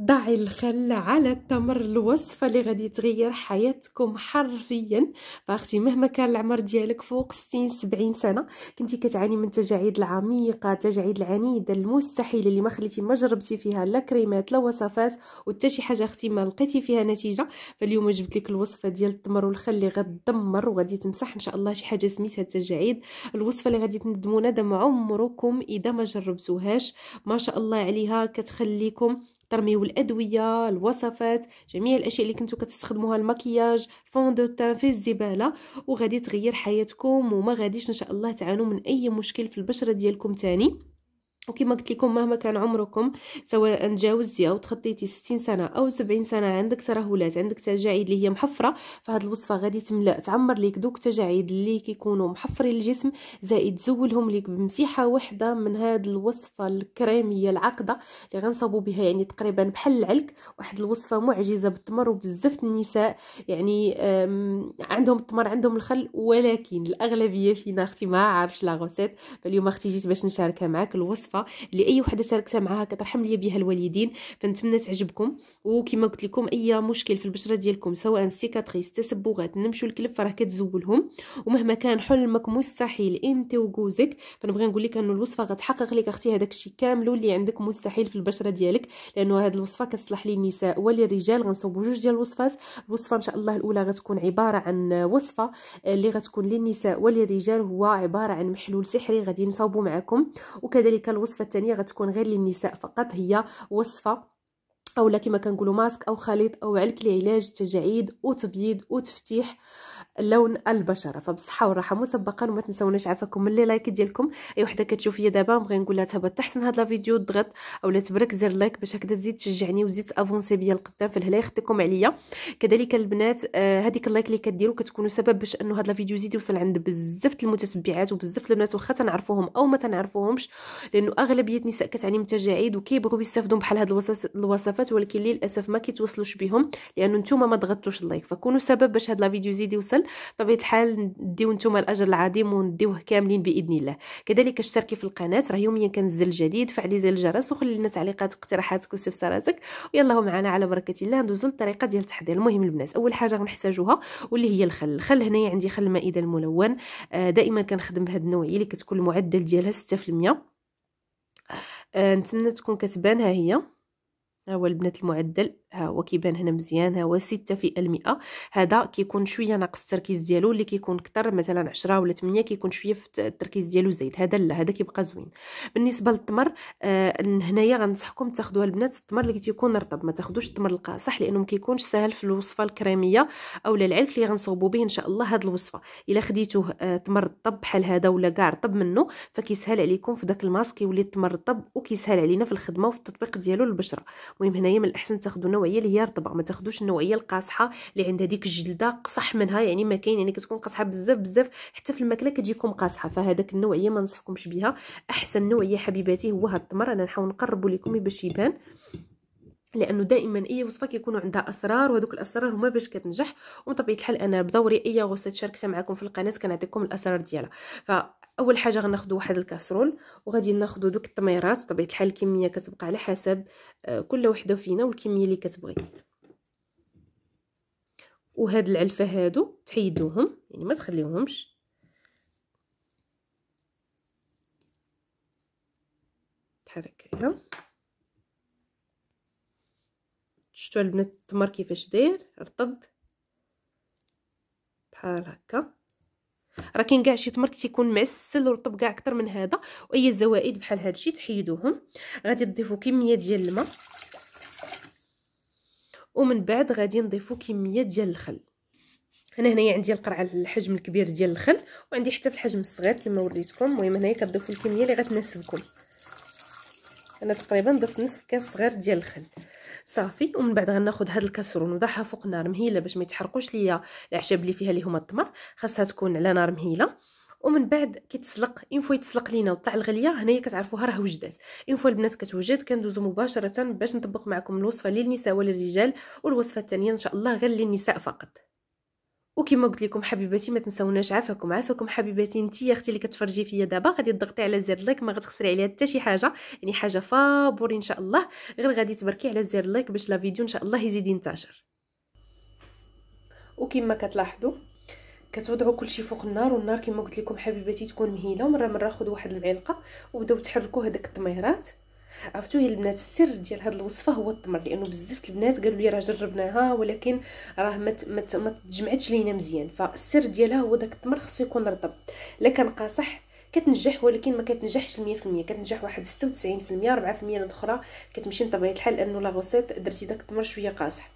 ضعي الخل على التمر الوصفه اللي غادي تغير حياتكم حرفيا فاختي مهما كان العمر ديالك فوق 60 70 سنه كنتي كتعاني من التجاعيد العميقه التجاعيد العنيده المستحيل اللي ما خليتي ما جربتي فيها لا كريمات لا وصفات وحتى شي حاجه اختي ما لقيتي فيها نتيجه فاليوم جبت لك الوصفه ديال التمر والخل اللي غتدمر وغادي تمسح ان شاء الله شي حاجه سميتها التجاعيد الوصفه اللي غادي تندموا ندم عمركم اذا ما جربتوهاش ما شاء الله عليها كتخليكم ترميو الادويه الوصفات جميع الاشياء اللي كنتو كتستخدموها المكياج فون دو تان في الزباله وغادي تغير حياتكم وما غاديش ان شاء الله تعانوا من اي مشكل في البشره ديالكم تاني وكما قلت لكم مهما كان عمركم سواء تجاوزتي او تخطيتي 60 سنه او 70 سنه عندك ترهلات عندك تجاعيد اللي هي محفره فهاد الوصفه غادي تملا تعمر ليك دوك التجاعيد اللي كيكونوا محفرين الجسم زائد زولهم ليك بمسيحه واحده من هاد الوصفه الكريميه العقده اللي غنصاوبوا بها يعني تقريبا بحال العلك واحد الوصفه معجزه بالتمر وبزاف النساء يعني عندهم التمر عندهم الخل ولكن الاغلبيه فينا اختي ما عارفش لا غوسيت فاليوم اختي جيت باش نشاركها معاك الوصفه الوظيفه اللي اي وحده شاركتها معاها كترحم لي بها الوالدين فنتمنى تعجبكم وكما قلت لكم اي مشكل في البشره ديالكم سواء سيكاتريس تسبغات نمشوا الكلب راه كتزولهم ومهما كان حلمك مستحيل انت وجوزك فنبغي نقول لك انه الوصفه غتحقق لك اختي هذاك الشيء كامل اللي عندك مستحيل في البشره ديالك لانه هذه الوصفه كتصلح للنساء وللرجال غنصوبوا جوج ديال الوصفات الوصفه ان شاء الله الاولى غتكون عباره عن وصفه آه، اللي غتكون للنساء وللرجال هو عباره عن محلول سحري غادي نصاوبوا معكم وكذلك الوصفه الوصفه الثانيه غتكون غير للنساء فقط هي وصفه اولا كما كنقولوا ماسك او خليط او علك لعلاج تجاعيد وتبييض وتفتيح لون البشره فبصحه وراحه مسبقا وما تنساوناش عافاكم من لي لايك ديالكم اي وحده كتشوف فيا دابا بغي نقول لها تهبط تحسن هاد لا فيديو تضغط اولا تبرك زر لايك باش هكذا تزيد تشجعني وتزيد افونسي بيا لقدام فالهلا يخديكم عليا كذلك البنات آه هذيك اللايك اللي كديروا كتكونوا سبب باش انه هاد لا فيديو يزيد يوصل عند بزاف المتتبعات وبزاف البنات واخا تنعرفوهم او ما تنعرفوهمش لانه اغلبيه النساء كتعاني من التجاعيد وكيبغيو يستافدوا بحال هاد الوصفات اللايكات ولكن للاسف ما كيتوصلوش بهم لانه نتوما ما ضغطتوش اللايك فكونوا سبب باش هاد لا فيديو يزيد يوصل بطبيعه الحال نديو نتوما الاجر العظيم ونديوه كاملين باذن الله كذلك اشتركي في القناه راه يوميا كنزل جديد فعلي زر الجرس وخلي لنا تعليقات اقتراحاتك واستفساراتك ويلا معنا على بركه الله ندوزو للطريقه ديال التحضير المهم البنات اول حاجه غنحتاجوها واللي هي الخل الخل هنايا عندي خل المائده الملون آه، دائما كنخدم بهاد النوعيه اللي كتكون المعدل ديالها 6% آه، نتمنى تكون كتبان ها هي هو البنات المعدل ها هو كيبان هنا مزيان ها هو ستة في المئة هذا كيكون شويه ناقص التركيز ديالو اللي كيكون كتر مثلا عشرة ولا تمنية كيكون شويه في التركيز ديالو زايد هذا لا هذا كيبقى زوين بالنسبه للتمر آه هنايا غنصحكم تاخدوها البنات التمر اللي كيكون رطب ما تاخدوش التمر القاصح لانه مكيكونش ساهل في الوصفه الكريميه اولا العلك اللي غنصوبو به ان شاء الله هاد الوصفه الا خديتوه آه تمر رطب بحال هذا ولا كاع رطب منه فكيسهل عليكم في داك الماسك كيولي التمر رطب وكيسهل علينا في الخدمه وفي التطبيق ديالو للبشره المهم هنايا من الاحسن تاخذونا النوعيه اللي هي رطبه ما تاخذوش النوعيه القاصحه اللي عندها ديك الجلده قصح منها يعني ما كاين يعني كتكون قاصحه بزاف بزاف حتى في الماكله كتجيكم قاصحه فهذاك النوعيه ما ننصحكمش بها احسن نوعيه حبيباتي هو هاد التمر انا نحاول نقربو لكم باش يبان لانه دائما اي وصفه كيكونوا عندها اسرار وهذوك الاسرار هما باش كتنجح وبطبيعه الحال انا بدوري اي غوصه شاركتها معكم في القناه كنعطيكم الاسرار ديالها ف اول حاجه غناخذ واحد الكاسرول وغادي ناخذ دوك التميرات بطبيعه الحال الكميه كتبقى على حسب آه، كل وحده فينا والكميه اللي كتبغي وهاد العلفه هادو تحيدوهم يعني ما تخليوهمش تحرك هكايا شفتوا البنات التمر كيفاش داير رطب بحال هكا راه كاين كاع شي تمر كيكون معسل ورطب كاع اكثر من هذا واي زوائد بحال هذا الشيء تحيدوهم غادي تضيفوا كميه ديال الماء ومن بعد غادي نضيفوا كميه ديال الخل انا هنايا عندي القرعه الحجم الكبير ديال الخل وعندي حتى في الحجم الصغير كما وريتكم المهم هنايا كتضيفوا الكميه اللي غتناسبكم انا تقريبا ضفت نصف كاس صغير ديال الخل صافي ومن بعد غناخذ هاد الكسرون وضعها فوق نار مهيله باش ما يتحرقوش ليا الاعشاب اللي فيها اللي هما التمر خاصها تكون على نار مهيله ومن بعد كيتسلق اون فوا يتسلق لينا وطلع الغليه هنايا كتعرفوها راه وجدات اون فوا البنات كتوجد كندوزو مباشره باش نطبق معكم الوصفه للنساء وللرجال والوصفه الثانيه ان شاء الله غير للنساء فقط وكما قلت لكم حبيباتي ما تنسوناش عافاكم عافاكم حبيباتي انت يا اختي اللي كتفرجي فيا دابا غادي تضغطي على زر لايك ما غتخسري عليها حتى شي حاجه يعني حاجه فابور ان شاء الله غير غادي تبركي على زر لايك باش لا فيديو ان شاء الله يزيد ينتشر وكما كتلاحظوا كتوضعوا كلشي فوق النار والنار كما قلت لكم حبيباتي تكون مهيله مره مره خذوا واحد المعلقه وبداو تحركوا هذاك الطميرات عرفتوا هي البنات السر ديال هاد الوصفه هو التمر لانه بزاف البنات قالوا لي راه جربناها ولكن راه ما تجمعتش لينا مزيان فالسر ديالها هو داك التمر خصو يكون رطب لا كان قاصح كتنجح ولكن ما كتنجحش 100% كتنجح واحد 96% 4% الاخرى كتمشي بطبيعه الحال لانه لا غوسيت درتي داك التمر شويه قاصح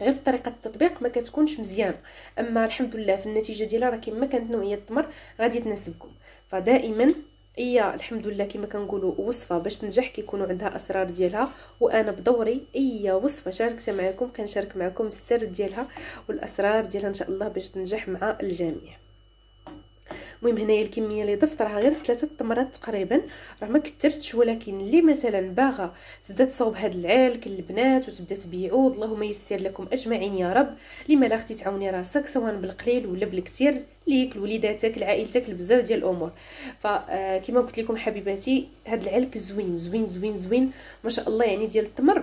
غير طريقه التطبيق ما كتكونش مزيانه اما الحمد لله في النتيجه ديالها راه كما كانت نوعيه التمر غادي تناسبكم فدائما هي الحمد لله كما كنقولوا وصفه باش تنجح كيكونوا عندها اسرار ديالها وانا بدوري اي وصفه شاركتها معكم كنشارك معكم السر ديالها والاسرار ديالها ان شاء الله باش تنجح مع الجميع المهم هنايا الكميه اللي ضفت راه غير ثلاثه تمرات تقريبا راه ما كثرتش ولكن اللي مثلا باغا تبدا تصاوب هاد العلك البنات وتبدا تبيعو اللهم يسر لكم اجمعين يا رب لما لا اختي تعاوني راسك سواء بالقليل ولا بالكثير ليك لوليداتك لعائلتك لبزاف ديال الامور فكما آه، قلت لكم حبيباتي هاد العلك زوين زوين زوين زوين ما شاء الله يعني ديال التمر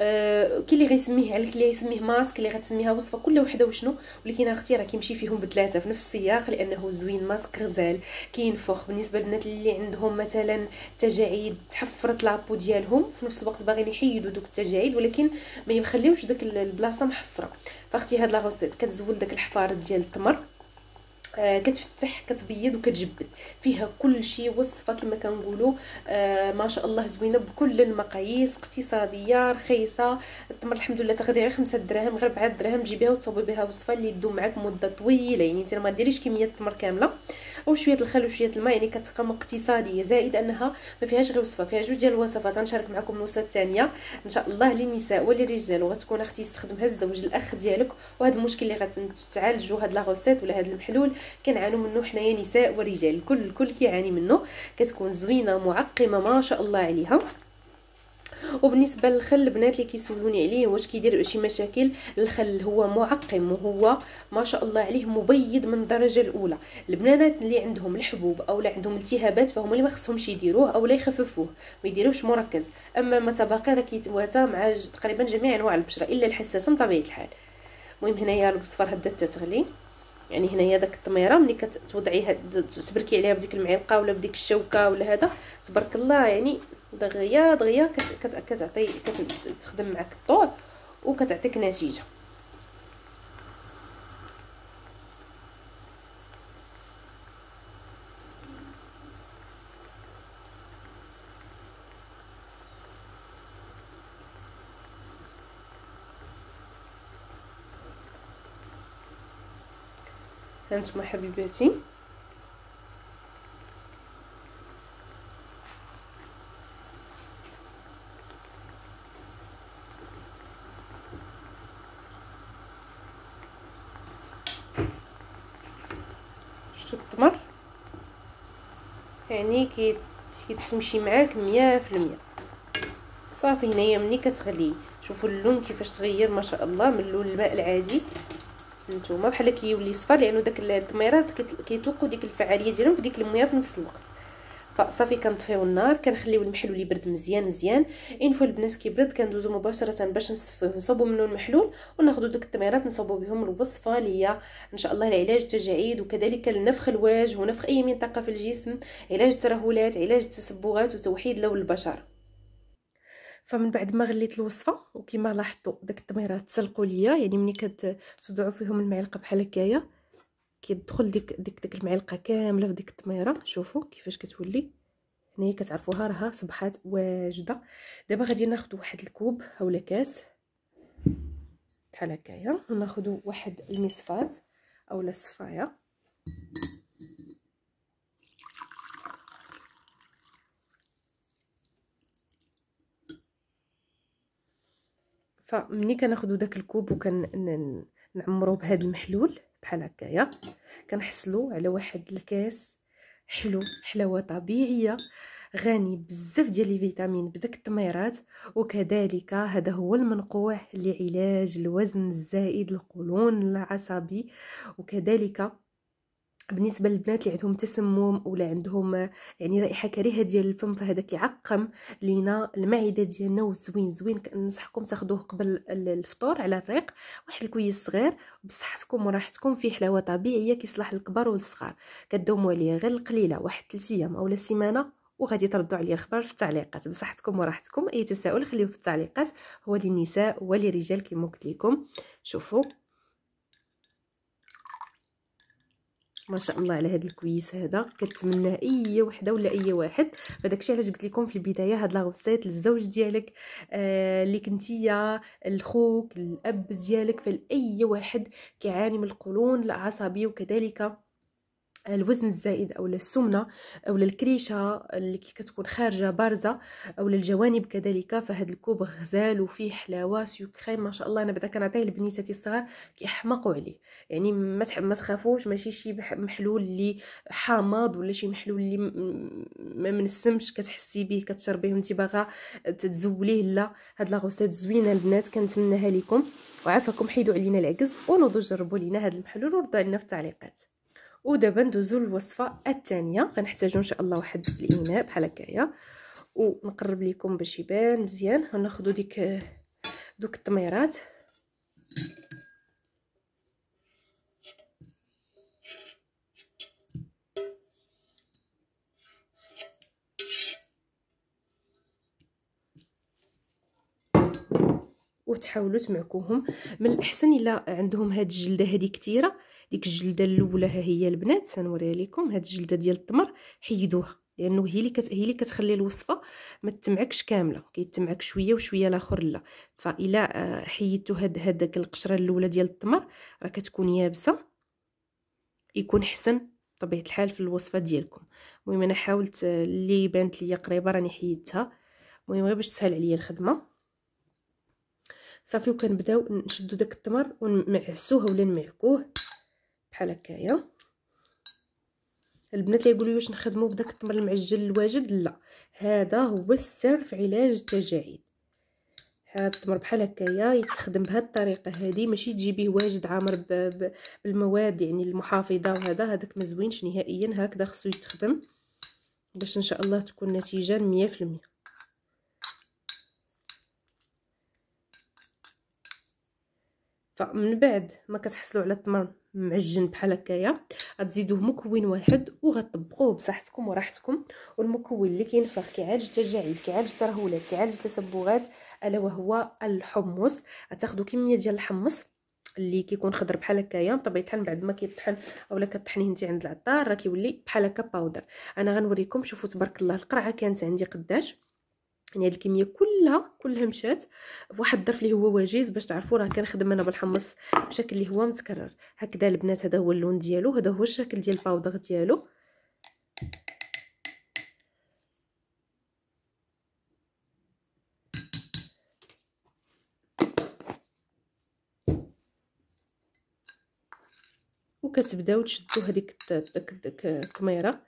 آه كي اللي غيسميه عليك اللي غيسميه ماسك اللي غتسميها وصفه كل وحده وشنو ولكن اختي راه كيمشي فيهم بثلاثه في نفس السياق لانه زوين ماسك غزال كينفخ بالنسبه للبنات اللي عندهم مثلا تجاعيد تحفرت لابو ديالهم في نفس الوقت باغيين يحيدوا دوك التجاعيد ولكن ما يخليوش داك البلاصه محفره فاختي هاد لا كتزول داك الحفار ديال التمر آه، كتفتح كتبيض وكتجبد فيها كل شيء وصفه كما كنقولوا آه، ما شاء الله زوينه بكل المقاييس اقتصاديه رخيصه التمر الحمد لله تاخذي غير 5 دراهم غير 4 دراهم تجيبيها وتصوبي بها وصفه اللي تدوم معاك مده طويله يعني انت ما ديريش كميه التمر كامله وشويه الخل وشويه الماء يعني كتقام اقتصاديه زائد انها ما فيهاش غير وصفه فيها جوج ديال الوصفات غنشارك معكم الوصفه الثانيه ان شاء الله للنساء وللرجال وغتكون اختي استخدمها الزوج الاخ ديالك وهذا المشكل اللي غتعالجوا هاد لا ولا هاد المحلول كنعانوا منه حنايا نساء ورجال الكل الكل كيعاني منه كتكون زوينه معقمه ما شاء الله عليها وبالنسبه للخل البنات اللي كيسولوني عليه واش كيدير شي مشاكل الخل هو معقم وهو ما شاء الله عليه مبيض من الدرجه الاولى البنات اللي عندهم الحبوب او اللي عندهم التهابات فهما اللي ما خصهمش يديروه او لا يخففوه ما يديروش مركز اما المسابقه راه كيتواتى مع تقريبا جميع انواع البشره الا الحساسه بطبيعه الحال المهم هنايا البصفر بدات تتغلي يعني هنايا داك الطميره ملي كتوضعيها تبركي عليها بديك المعلقه ولا بديك الشوكه ولا هذا تبارك الله يعني دغيا دغيا كتعطي كتخدم معك الطول وكتعطيك نتيجه هانتوما حبيباتي شتو التمر يعني كيتمشي معاك مية في المية صافي هنايا ملي كتغلي شوفوا اللون كيفاش تغير ما شاء الله من اللون الماء العادي نتوما بحال كيولي صفر لانه داك التميرات كيطلقوا ديك الفعاليه ديالهم في ديك المياه في نفس الوقت فصافي كنطفيو النار كنخليو المحلول يبرد مزيان مزيان اين فوا البنات كيبرد كندوزو مباشره باش نصفوه نصوبو منه المحلول وناخذو دوك التميرات نصوبو بهم الوصفه اللي هي ان شاء الله لعلاج التجاعيد وكذلك لنفخ الوجه ونفخ اي منطقه في الجسم علاج الترهلات علاج التصبغات وتوحيد لون البشره فمن بعد ما غليت الوصفه وكما لاحظتوا داك التميرات تسلقوا ليا يعني ملي كتصدعوا فيهم المعلقه بحال هكايا كيدخل ديك ديك ديك المعلقه كامله في ديك التميره شوفوا كيفاش كتولي هنايا كتعرفوها راها صبحات واجده دابا غادي ناخذ واحد الكوب اولا كاس بحال هكايا وناخذ واحد المصفات اولا الصفايه فمني كناخذوا داك الكوب وكن نعمرو بهذا المحلول بحال هكايا كنحصلوا على واحد الكاس حلو حلاوه طبيعيه غني بزاف ديال الفيتامين بداك التميرات وكذلك هذا هو المنقوع لعلاج الوزن الزائد القولون العصبي وكذلك بالنسبه للبنات اللي عندهم تسمم ولا عندهم يعني رائحه كريهه ديال الفم فهذا كيعقم لينا المعده ديالنا وزوين زوين كنصحكم تاخذوه قبل الفطور على الريق واحد الكويس صغير بصحتكم وراحتكم فيه حلاوه طبيعيه كيصلح للكبار والصغار كدوموا عليه غير القليله واحد 3 ايام اولا سيمانه وغادي تردوا عليا الخبر في التعليقات بصحتكم وراحتكم اي تساؤل خليوه في التعليقات هو للنساء وللرجال كيما قلت لكم شوفوا ما شاء الله على هذا الكويس هذا كنتمناه اي وحده ولا اي واحد فداكشي علاش قلت لكم في البدايه هاد لاغوسيت للزوج ديالك آه اللي كنتيا الخوك الاب ديالك فلاي واحد كيعاني من القولون العصبي وكذلك الوزن الزائد او السمنه او الكريشه اللي كتكون خارجه بارزه او الجوانب كذلك فهاد الكوب غزال وفيه حلاوه سكري ما شاء الله انا بعدا كنعطيه لبنيتاتي الصغار كيحمقوا عليه يعني ما ما تخافوش ماشي شي محلول اللي حامض ولا شي محلول اللي ما منسمش كتحسي به كتشربيه وانت باغا تزوليه لا هاد لا غوسيت زوينه البنات كنتمناها لكم وعافاكم حيدوا علينا العكز ونوضوا جربوا لينا هاد المحلول وردوا علينا في التعليقات ودابا ندوزو للوصفه الثانيه غنحتاجو ان شاء الله واحد الاناء بحال هكايا ونقرب لكم باش يبان مزيان وناخذ ديك دوك التميرات وتحاولوا تمعكوهم من الاحسن الا عندهم هاد الجلده هذه كثيره ديك الجلده الاولى ها هي البنات سنوريها لكم هاد الجلده ديال التمر حيدوها لانه هي اللي هي اللي كتخلي الوصفه ما تتمعكش كامله كيتمعك شويه وشويه لاخر لا فالا آه، حيدتو هاد هذاك القشره الاولى ديال التمر راه كتكون يابسه يكون حسن طبيعه الحال في الوصفه ديالكم المهم انا حاولت آه، اللي بانت ليا قريبه راني حيدتها المهم غير باش تسهل عليا الخدمه صافي وكنبداو نشدو داك التمر ونمعسوه ولا نمعكوه بحال هكايا البنات اللي يقولوا واش نخدموا بداك التمر المعجل الواجد لا هذا هو السر في علاج التجاعيد هذا التمر بحال هكايا يتخدم بهذه الطريقه هذه ماشي تجيبيه واجد عامر بالمواد يعني المحافظه وهذا هذاك ما زوينش نهائيا هكذا خصو يتخدم باش ان شاء الله تكون نتيجه 100% فمن بعد ما كتحصلوا على التمر معجن بحال هكايا غتزيدوه مكون واحد وغتطبقوه بصحتكم وراحتكم والمكون اللي كينفخ كيعالج التجاعيد كيعالج الترهلات كيعالج التسبغات الا وهو الحمص غتاخذوا كميه ديال الحمص اللي كيكون خضر بحال هكايا بطبيعه الحال بعد ما كيطحن اولا كطحنيه انت عند العطار راه كيولي بحال هكا باودر انا غنوريكم شوفوا تبارك الله القرعه كانت عندي قداش يعني هاد الكميه كل كلها كلها مشات فواحد الظرف اللي هو وجيز باش تعرفوا راه كنخدم انا بالحمص بشكل اللي هو متكرر هكذا البنات هذا هو اللون ديالو هذا هو الشكل ديال الباودر ديالو وكتبداو تشدوا هذيك التميره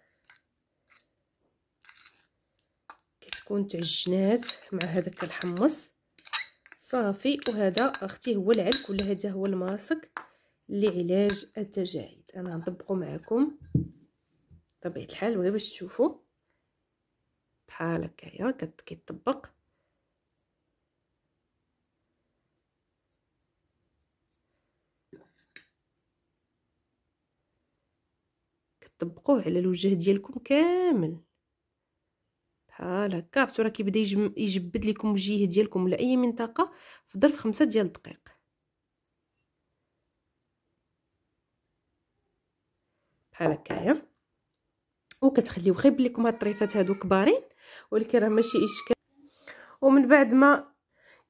تكون تعجنات مع هذاك الحمص صافي وهذا اختي هو العلك ولا هذا هو الماسك لعلاج التجاعيد انا غنطبقو معكم بطبيعه الحال غير باش تشوفوا بحال هكايا كيطبق كتطبقوه على الوجه ديالكم كامل بحال آه، هكا عرفتوا راه كيبدا يجبد لكم وجيه ديالكم ولا اي منطقه في ظرف خمسة ديال الدقائق بحال هكايا وكتخليو غير بليكم هاد الطريفات هادو كبارين ولكن راه ماشي اشكال ومن بعد ما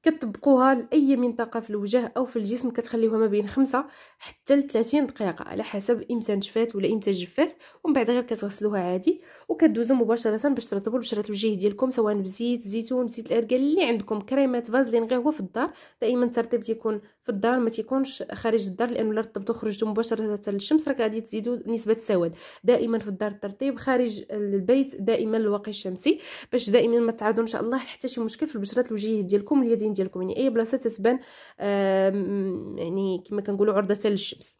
كتطبقوها لاي منطقه في الوجه او في الجسم كتخليوها ما بين خمسة حتى ل 30 دقيقه على حسب امتى نشفات ولا امتى جفات ومن بعد غير كتغسلوها عادي وكدوزو مباشره باش ترطبوا البشره الوجه ديالكم سواء بزيت زيتون زيت الارجل اللي عندكم كريمات فازلين غير هو في الدار دائما الترطيب تيكون في الدار ما تيكونش خارج الدار لانه الا رطبتو خرجتو مباشره للشمس راك غادي تزيدوا نسبه السواد دائما في الدار الترطيب خارج البيت دائما الواقي الشمسي باش دائما ما تعرضوا ان شاء الله حتى شي مشكل في بشره الوجه ديالكم اليدين البساتين ديالكم يعني اي بلاصه تتبان يعني كما كنقولوا عرضه للشمس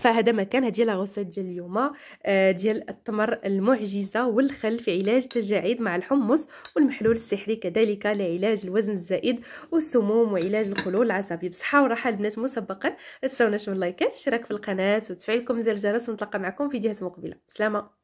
فهذا ما كان هذه غوسيت ديال اليوم آه، ديال التمر المعجزه والخل في علاج التجاعيد مع الحمص والمحلول السحري كذلك لعلاج الوزن الزائد والسموم وعلاج القولون العصبي بصحه وراحه البنات مسبقا تنساوناش من اللايكات اشتراك في القناه وتفعيلكم زر الجرس ونتلاقى معكم في فيديوهات مقبله سلامه